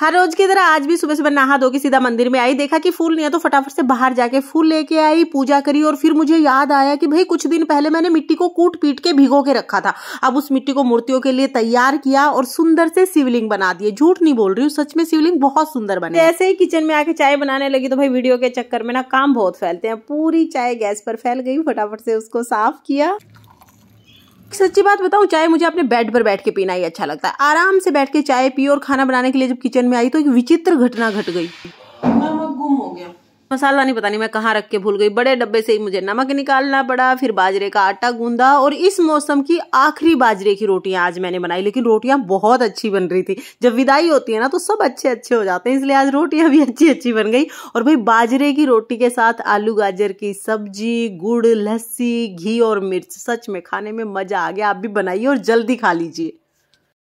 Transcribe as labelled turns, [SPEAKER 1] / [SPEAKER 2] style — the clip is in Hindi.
[SPEAKER 1] हर रोज की तरह आज भी सुबह सुबह नहा धो के सीधा मंदिर में आई देखा कि फूल नहीं है तो फटाफट से बाहर जाके फूल लेके आई पूजा करी और फिर मुझे याद आया कि भाई कुछ दिन पहले मैंने मिट्टी को कूट पीट के भिगो के रखा था अब उस मिट्टी को मूर्तियों के लिए तैयार किया और सुंदर से शिवलिंग बना दिए झूठ नहीं बोल रही हूँ सच में शिवलिंग बहुत सुंदर बने ऐसे ही किचन में आके चाय बनाने लगी तो भाई वीडियो के चक्कर में ना काम बहुत फैलते हैं पूरी चाय गैस पर फैल गई फटाफट से उसको साफ किया सच्ची बात बताऊं चाय मुझे अपने बेड पर बैठ के पीना ही अच्छा लगता है आराम से बैठ के चाय पी और खाना बनाने के लिए जब किचन में आई तो एक विचित्र घटना घट गई मैं गुम हो गया मसाला नहीं पता नहीं मैं कहाँ रख के भूल गई बड़े डब्बे से ही मुझे नमक निकालना पड़ा फिर बाजरे का आटा गूंदा और इस मौसम की आखिरी बाजरे की रोटियां आज मैंने बनाई लेकिन रोटियां बहुत अच्छी बन रही थी जब विदाई होती है ना तो सब अच्छे अच्छे हो जाते हैं इसलिए आज रोटियां भी अच्छी अच्छी बन गई और भाई बाजरे की रोटी के साथ आलू गाजर की सब्जी गुड़ लस्सी घी और मिर्च सच में खाने में मजा आ गया आप भी बनाइए और जल्दी खा लीजिए